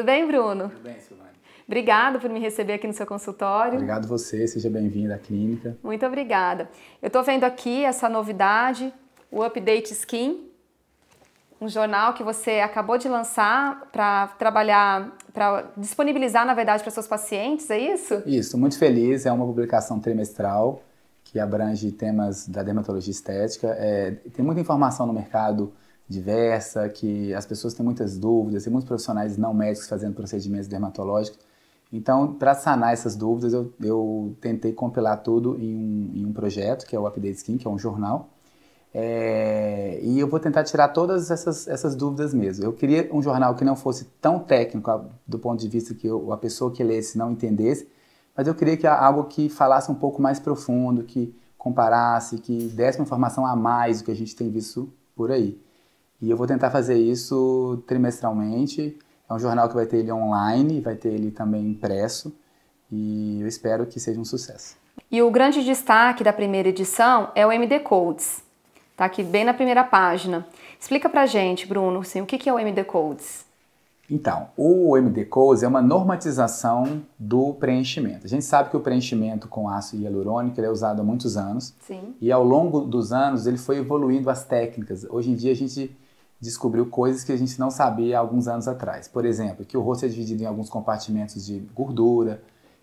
Tudo bem, Bruno? Tudo bem, Silvana. Obrigada por me receber aqui no seu consultório. Obrigado você, seja bem-vinda à clínica. Muito obrigada. Eu estou vendo aqui essa novidade, o Update Skin, um jornal que você acabou de lançar para trabalhar, para disponibilizar, na verdade, para seus pacientes, é isso? Isso, muito feliz. É uma publicação trimestral que abrange temas da dermatologia estética. É, tem muita informação no mercado diversa, que as pessoas têm muitas dúvidas, tem muitos profissionais não médicos fazendo procedimentos dermatológicos. Então, para sanar essas dúvidas, eu, eu tentei compilar tudo em um, em um, projeto, que é o Update Skin, que é um jornal. É, e eu vou tentar tirar todas essas, essas dúvidas mesmo. Eu queria um jornal que não fosse tão técnico, do ponto de vista que eu, a pessoa que lesse não entendesse, mas eu queria que algo que falasse um pouco mais profundo, que comparasse, que desse uma informação a mais do que a gente tem visto por aí. E eu vou tentar fazer isso trimestralmente. É um jornal que vai ter ele online, vai ter ele também impresso. E eu espero que seja um sucesso. E o grande destaque da primeira edição é o MD Codes. Tá aqui bem na primeira página. Explica pra gente, Bruno, assim, o que é o MD Codes? Então, o MD Codes é uma normatização do preenchimento. A gente sabe que o preenchimento com ácido hialurônico é usado há muitos anos. Sim. E ao longo dos anos ele foi evoluindo as técnicas. Hoje em dia a gente descobriu coisas que a gente não sabia há alguns anos atrás. Por exemplo, que o rosto é dividido em alguns compartimentos de gordura,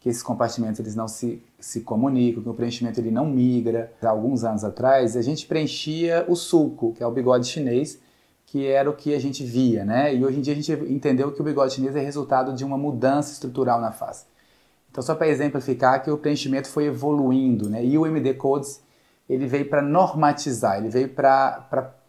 que esses compartimentos eles não se, se comunicam, que o preenchimento ele não migra. Há alguns anos atrás, a gente preenchia o sulco, que é o bigode chinês, que era o que a gente via, né? E hoje em dia a gente entendeu que o bigode chinês é resultado de uma mudança estrutural na face. Então, só para exemplificar que o preenchimento foi evoluindo, né? E o MD Codes, ele veio para normatizar, ele veio para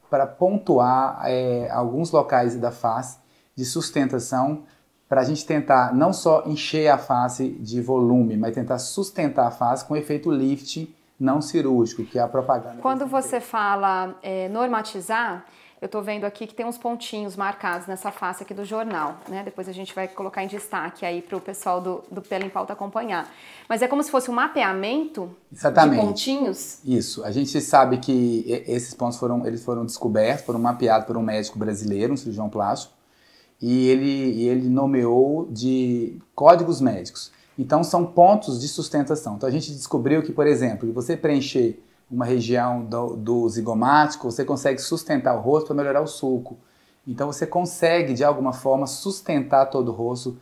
para pontuar é, alguns locais da face de sustentação para a gente tentar não só encher a face de volume, mas tentar sustentar a face com efeito lifting não cirúrgico, que é a propaganda. Quando você fala é, normatizar, eu estou vendo aqui que tem uns pontinhos marcados nessa face aqui do jornal, né? Depois a gente vai colocar em destaque aí para o pessoal do, do Pela em Pauta acompanhar. Mas é como se fosse um mapeamento Exatamente. de pontinhos? Isso. A gente sabe que esses pontos foram, eles foram descobertos, foram mapeados por um médico brasileiro, um cirurgião plástico, e ele, ele nomeou de códigos médicos. Então, são pontos de sustentação. Então, a gente descobriu que, por exemplo, você preencher uma região do, do zigomático, você consegue sustentar o rosto para melhorar o suco. Então você consegue, de alguma forma, sustentar todo o rosto,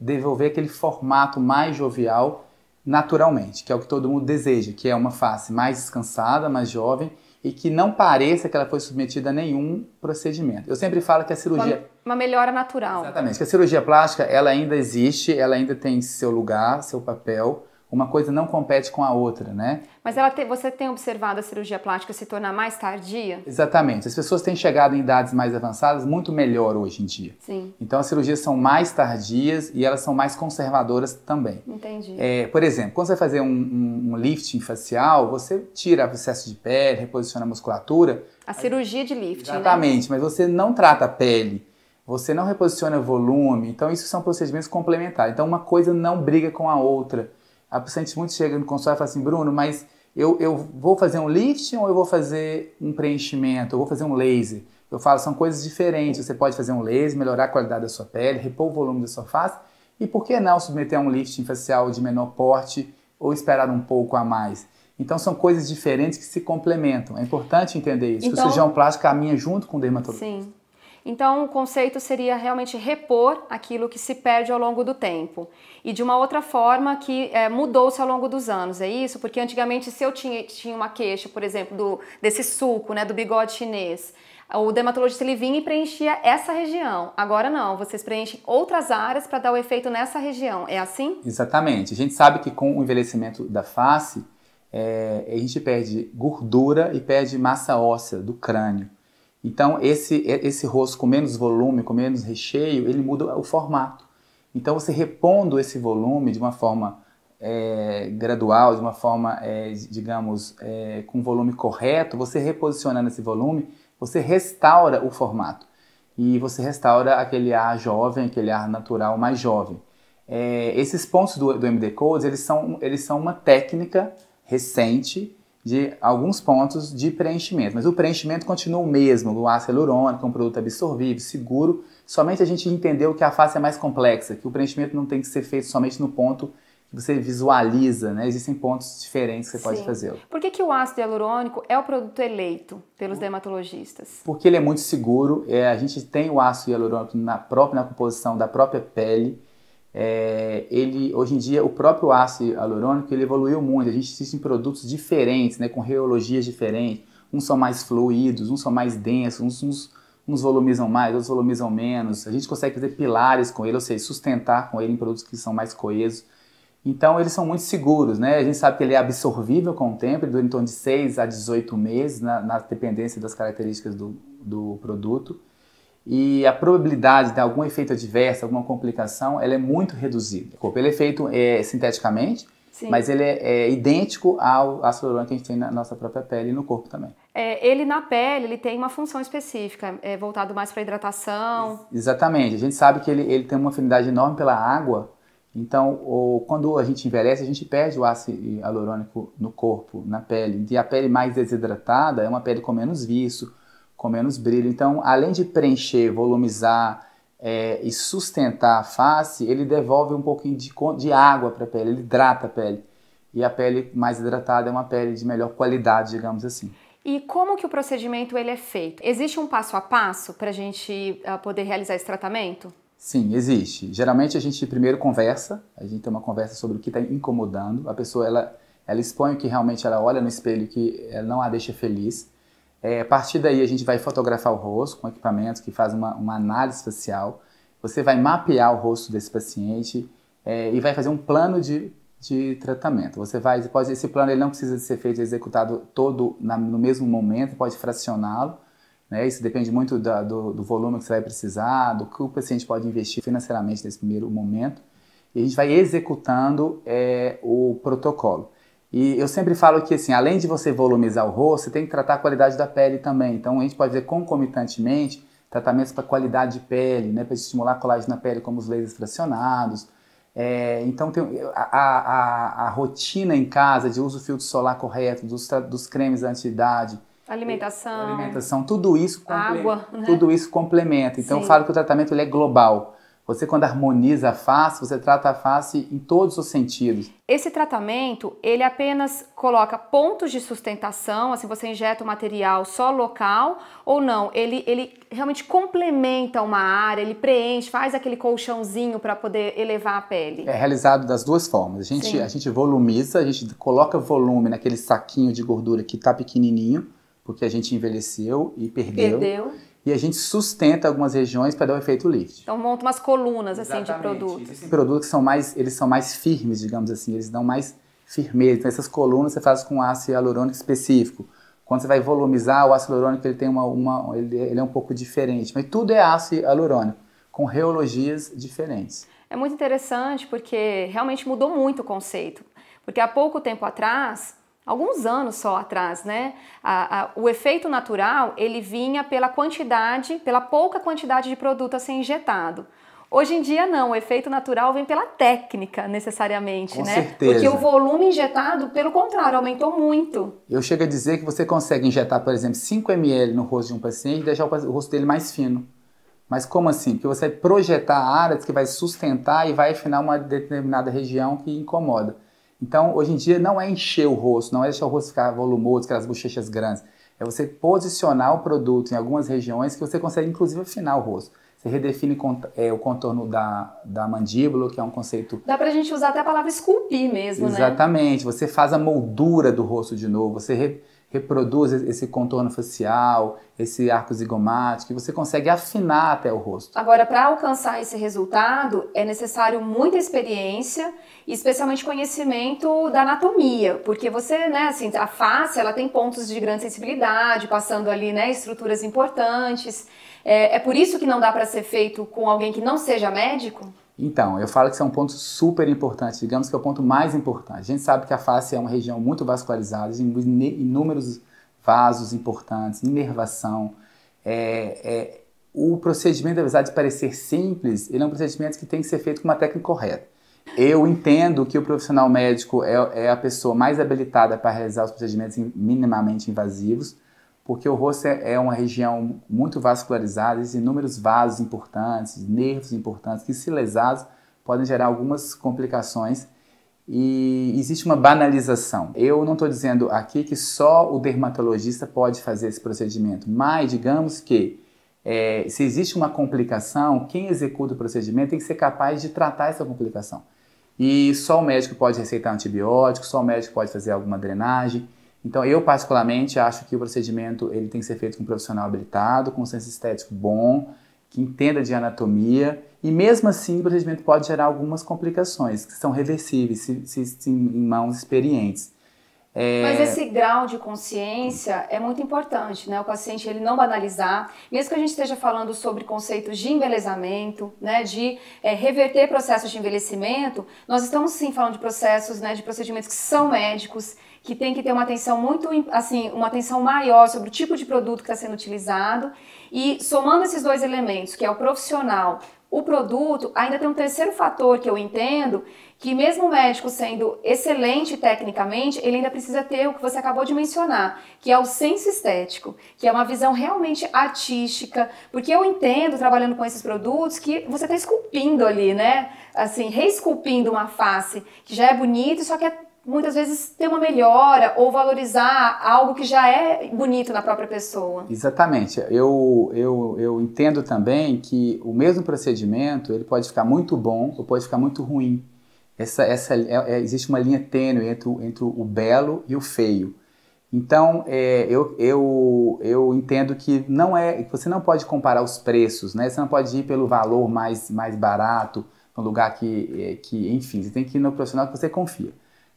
devolver aquele formato mais jovial naturalmente, que é o que todo mundo deseja, que é uma face mais descansada, mais jovem e que não pareça que ela foi submetida a nenhum procedimento. Eu sempre falo que a cirurgia uma, uma melhora natural. Exatamente. Que a cirurgia plástica, ela ainda existe, ela ainda tem seu lugar, seu papel, uma coisa não compete com a outra, né? Mas ela te, você tem observado a cirurgia plástica se tornar mais tardia? Exatamente. As pessoas têm chegado em idades mais avançadas muito melhor hoje em dia. Sim. Então as cirurgias são mais tardias e elas são mais conservadoras também. Entendi. É, por exemplo, quando você vai fazer um, um, um lifting facial, você tira o excesso de pele, reposiciona a musculatura. A cirurgia de lifting. Né? Exatamente, né? mas você não trata a pele você não reposiciona volume, então isso são procedimentos complementares. Então uma coisa não briga com a outra. A paciente muito chega no consultório e fala assim, Bruno, mas eu, eu vou fazer um lifting ou eu vou fazer um preenchimento, eu vou fazer um laser. Eu falo, são coisas diferentes. Você pode fazer um laser, melhorar a qualidade da sua pele, repor o volume da sua face e por que não submeter a um lifting facial de menor porte ou esperar um pouco a mais? Então são coisas diferentes que se complementam. É importante entender isso. Então, o cirurgião plástico caminha junto com o dermatologista. Sim. Então, o conceito seria realmente repor aquilo que se perde ao longo do tempo e de uma outra forma que é, mudou-se ao longo dos anos. É isso, porque antigamente se eu tinha, tinha uma queixa, por exemplo, do, desse suco, né, do bigode chinês, o dermatologista ele vinha e preenchia essa região. Agora não, vocês preenchem outras áreas para dar o efeito nessa região. É assim? Exatamente. A gente sabe que com o envelhecimento da face, é, a gente perde gordura e perde massa óssea do crânio. Então, esse, esse rosto com menos volume, com menos recheio, ele muda o formato. Então, você repondo esse volume de uma forma é, gradual, de uma forma, é, digamos, é, com volume correto, você reposicionando esse volume, você restaura o formato. E você restaura aquele ar jovem, aquele ar natural mais jovem. É, esses pontos do, do MD Codes, eles são, eles são uma técnica recente de alguns pontos de preenchimento. Mas o preenchimento continua o mesmo, o ácido hialurônico, um produto absorvível, seguro. Somente a gente entendeu que a face é mais complexa, que o preenchimento não tem que ser feito somente no ponto que você visualiza, né? Existem pontos diferentes que você Sim. pode fazer. Por que, que o ácido hialurônico é o produto eleito pelos dermatologistas? Porque ele é muito seguro, é, a gente tem o ácido hialurônico na própria na composição da própria pele, é, ele hoje em dia o próprio ácido hialurônico ele evoluiu muito. A gente existe em produtos diferentes, né, com reologias diferentes. Uns são mais fluidos, uns são mais densos, uns, uns, uns volumizam mais, outros volumizam menos. A gente consegue fazer pilares com ele, ou seja, sustentar com ele em produtos que são mais coesos. Então eles são muito seguros, né? A gente sabe que ele é absorvível com o tempo, ele dura em torno de 6 a 18 meses, na, na dependência das características do, do produto e a probabilidade de algum efeito adverso, alguma complicação, ela é muito reduzida. Ele é feito é, sinteticamente, Sim. mas ele é, é, idêntico ao ácido hialurônico que a gente tem na nossa própria pele e no corpo também. É, ele na pele, ele tem uma função específica, é voltado mais para hidratação. Exatamente. A gente sabe que ele, ele tem uma afinidade enorme pela água, então, o, quando a gente envelhece, a gente perde o ácido hialurônico no corpo, na pele. E a pele mais desidratada é uma pele com menos viço, com menos brilho. Então, além de preencher, volumizar é, e sustentar a face, ele devolve um pouquinho de, de água para a pele, ele hidrata a pele. E a pele mais hidratada é uma pele de melhor qualidade, digamos assim. E como que o procedimento ele é feito? Existe um passo a passo para a gente uh, poder realizar esse tratamento? Sim, existe. Geralmente a gente primeiro conversa, a gente tem uma conversa sobre o que está incomodando. A pessoa ela, ela expõe o que realmente ela olha no espelho que ela não a deixa feliz. É, a partir daí, a gente vai fotografar o rosto com equipamentos que fazem uma, uma análise facial. Você vai mapear o rosto desse paciente é, e vai fazer um plano de, de tratamento. Você vai, pode, esse plano ele não precisa ser feito e executado todo na, no mesmo momento, pode fracioná-lo. Né? Isso depende muito da, do, do volume que você vai precisar, do que o paciente pode investir financeiramente nesse primeiro momento. E a gente vai executando é, o protocolo. E eu sempre falo que, assim, além de você volumizar o rosto, você tem que tratar a qualidade da pele também. Então, a gente pode ver concomitantemente tratamentos para qualidade de pele, né, para estimular a colágeno na pele, como os lasers fracionados. É, então, tem, a, a, a, rotina em casa de uso do filtro solar correto, dos, dos cremes anti-idade, alimentação, alimentação, tudo isso, água, né? tudo isso complementa. Então, Sim. eu falo que o tratamento ele é global. Você quando harmoniza a face, você trata a face em todos os sentidos. Esse tratamento, ele apenas coloca pontos de sustentação, assim você injeta o material só local ou não, ele, ele realmente complementa uma área, ele preenche, faz aquele colchãozinho para poder elevar a pele. É realizado das duas formas. A gente, a gente volumiza, a gente coloca volume naquele saquinho de gordura que está pequenininho, porque a gente envelheceu e perdeu. Perdeu e a gente sustenta algumas regiões para dar o efeito lift. Então monta umas colunas Exatamente. assim de produtos. Existem produtos que são mais, eles são mais firmes, digamos assim, eles dão mais firmeza. Então essas colunas você faz com ácido hialurônico específico. Quando você vai volumizar, o ácido hialurônico ele tem uma, uma ele, ele é um pouco diferente, mas tudo é ácido hialurônico com reologias diferentes. É muito interessante porque realmente mudou muito o conceito. Porque há pouco tempo atrás, alguns anos só atrás, né? A, a, o efeito natural ele vinha pela quantidade, pela pouca quantidade de produto a ser injetado. Hoje em dia não, o efeito natural vem pela técnica necessariamente, Com né? Certeza. Porque o volume injetado, pelo contrário, aumentou muito. Eu chego a dizer que você consegue injetar, por exemplo, 5 ml no rosto de um paciente e deixar o rosto dele mais fino. Mas como assim? Porque você vai projetar áreas que vai sustentar e vai afinar uma determinada região que incomoda. Então, hoje em dia, não é encher o rosto, não é deixar o rosto ficar volumoso, aquelas bochechas grandes. É você posicionar o produto em algumas regiões que você consegue, inclusive, afinar o rosto. Você redefine é, o contorno da, da mandíbula, que é um conceito. Dá pra gente usar até a palavra esculpir mesmo, Exatamente. né? Exatamente. Você faz a moldura do rosto de novo. Você re reproduz esse contorno facial, esse arco zigomático, você consegue afinar até o rosto. Agora, para alcançar esse resultado, é necessário muita experiência e especialmente conhecimento da anatomia, porque você, né, assim, a face, ela tem pontos de grande sensibilidade, passando ali, né, estruturas importantes. É, é por isso que não dá para ser feito com alguém que não seja médico? Então, eu falo que isso é um ponto super importante, digamos que é o ponto mais importante. A gente sabe que a face é uma região muito vascularizada, tem né, inúmeros vasos importantes, inervação. É, é, o procedimento, apesar de parecer simples, ele é um procedimento que tem que ser feito com uma técnica correta. Eu entendo que o profissional médico é, é a pessoa mais habilitada para realizar os procedimentos minimamente invasivos, porque o rosto é, é uma região muito vascularizada, existem inúmeros vasos importantes, nervos importantes, que se lesados podem gerar algumas complicações e existe uma banalização. Eu não estou dizendo aqui que só o dermatologista pode fazer esse procedimento, mas digamos que é, se existe uma complicação, quem executa o procedimento tem que ser capaz de tratar essa complicação. E só o médico pode receitar antibiótico, só o médico pode fazer alguma drenagem. Então, eu particularmente acho que o procedimento ele tem que ser feito com um profissional habilitado, com um senso estético bom, que entenda de anatomia, e mesmo assim o procedimento pode gerar algumas complicações que são reversíveis se, se, se em mãos experientes. É... Mas esse grau de consciência é muito importante, né? O paciente ele não banalizar, mesmo que a gente esteja falando sobre conceitos de embelezamento, né? De é, reverter processos de envelhecimento, nós estamos sim falando de processos, né? De procedimentos que são médicos, que tem que ter uma atenção muito, assim, uma atenção maior sobre o tipo de produto que está sendo utilizado e somando esses dois elementos, que é o profissional o produto, ainda tem um terceiro fator que eu entendo, que mesmo o médico sendo excelente tecnicamente, ele ainda precisa ter o que você acabou de mencionar, que é o senso estético, que é uma visão realmente artística, porque eu entendo, trabalhando com esses produtos, que você está esculpindo ali, né? Assim, reesculpindo uma face que já é bonita, só que é muitas vezes ter uma melhora ou valorizar algo que já é bonito na própria pessoa. Exatamente. Eu, eu, eu entendo também que o mesmo procedimento ele pode ficar muito bom ou pode ficar muito ruim. Essa, essa, é, é, existe uma linha tênue entre, entre o belo e o feio. Então, é, eu, eu, eu entendo que não é, você não pode comparar os preços, né? Você não pode ir pelo valor mais, mais barato, no lugar que, é, que, enfim, você tem que ir no profissional que você confia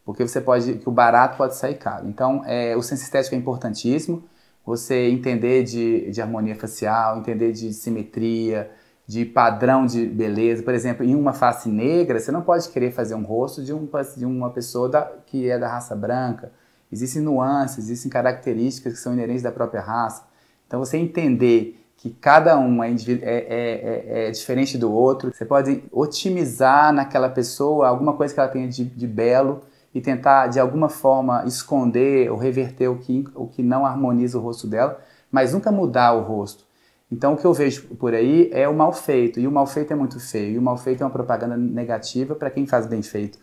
porque você pode que o barato pode sair caro. Então, é, o senso estético é importantíssimo. Você entender de, de harmonia facial, entender de simetria, de padrão de beleza. Por exemplo, em uma face negra, você não pode querer fazer um rosto de, um, de uma pessoa da, que é da raça branca. Existem nuances, existem características que são inerentes da própria raça. Então, você entender que cada um é, é, é, é, diferente do outro. Você pode otimizar naquela pessoa alguma coisa que ela tenha de, de belo e tentar de alguma forma esconder ou reverter o que, o que não harmoniza o rosto dela, mas nunca mudar o rosto. Então o que eu vejo por aí é o mal feito, e o mal feito é muito feio, e o mal feito é uma propaganda negativa para quem faz bem feito.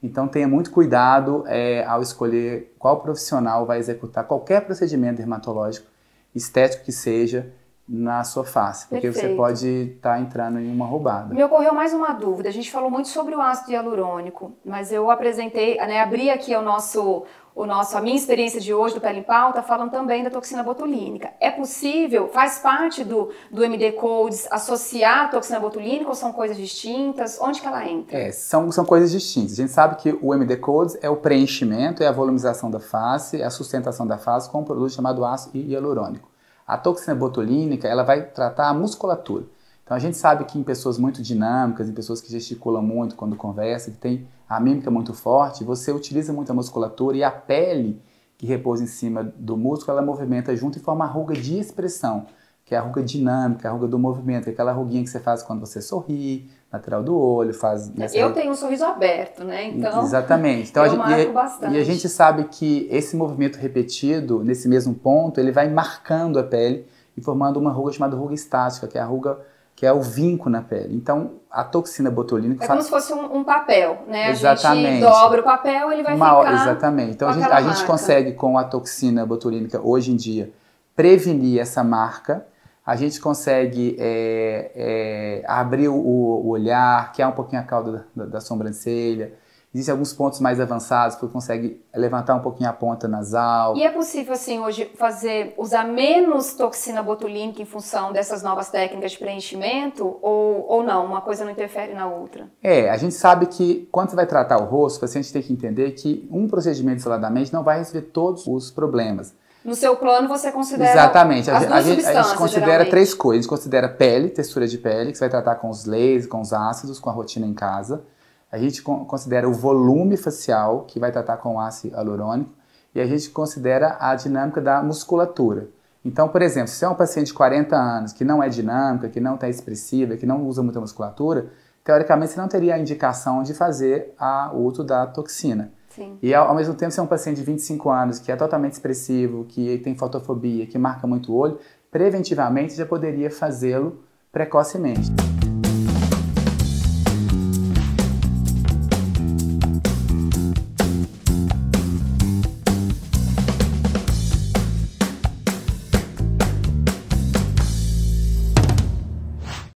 Então tenha muito cuidado é, ao escolher qual profissional vai executar qualquer procedimento dermatológico, estético que seja, na sua face, porque Perfeito. você pode estar tá entrando em uma roubada. Me ocorreu mais uma dúvida. A gente falou muito sobre o ácido hialurônico, mas eu apresentei, né, abri aqui o nosso o nosso, a minha experiência de hoje do Pele em Pauta falando também da toxina botulínica. É possível, faz parte do, do MD Codes associar a toxina botulínica ou são coisas distintas? Onde que ela entra? É, são, são coisas distintas. A gente sabe que o MD Codes é o preenchimento, é a volumização da face, é a sustentação da face com um produto chamado ácido hialurônico. A toxina botulínica, ela vai tratar a musculatura. Então a gente sabe que em pessoas muito dinâmicas, em pessoas que gesticulam muito quando conversa, que tem a mímica muito forte, você utiliza muito a musculatura e a pele que repousa em cima do músculo, ela movimenta junto e forma a ruga de expressão, que é a ruga dinâmica, a ruga do movimento, é aquela ruguinha que você faz quando você sorri, lateral do olho, faz. Eu tenho um sorriso aberto, né? Então. Exatamente. Então, eu a gente, marco e, bastante. e a gente sabe que esse movimento repetido, nesse mesmo ponto, ele vai marcando a pele e formando uma ruga chamada ruga estática, que é a ruga que é o vinco na pele. Então, a toxina botulínica... É faz... como se fosse um, um, papel, né? Exatamente. A gente dobra o papel, ele vai Uma, ficar... Exatamente. Então, a gente, a gente, consegue, com a toxina botulínica, hoje em dia, prevenir essa marca a gente consegue é, é, abrir o, o, olhar, que é um pouquinho a cauda da, da, sobrancelha. Existem alguns pontos mais avançados que consegue levantar um pouquinho a ponta nasal. E é possível, assim, hoje fazer, usar menos toxina botulínica em função dessas novas técnicas de preenchimento? Ou, ou não? Uma coisa não interfere na outra? É, a gente sabe que quando você vai tratar o rosto, o paciente tem que entender que um procedimento isoladamente não vai resolver todos os problemas. No seu plano você considera. Exatamente. a, a gente, a gente considera geralmente. três coisas. A gente considera pele, textura de pele, que você vai tratar com os leis, com os ácidos, com a rotina em casa. A gente considera o volume facial, que vai tratar com o ácido hialurônico. E a gente considera a dinâmica da musculatura. Então, por exemplo, se você é um paciente de 40 anos que não é dinâmica, que não está expressiva, que não usa muita musculatura, teoricamente você não teria a indicação de fazer o uso da toxina. Sim. E ao, ao, mesmo tempo ser é um paciente de 25 anos que é totalmente expressivo, que tem fotofobia, que marca muito o olho, preventivamente já poderia fazê-lo precocemente.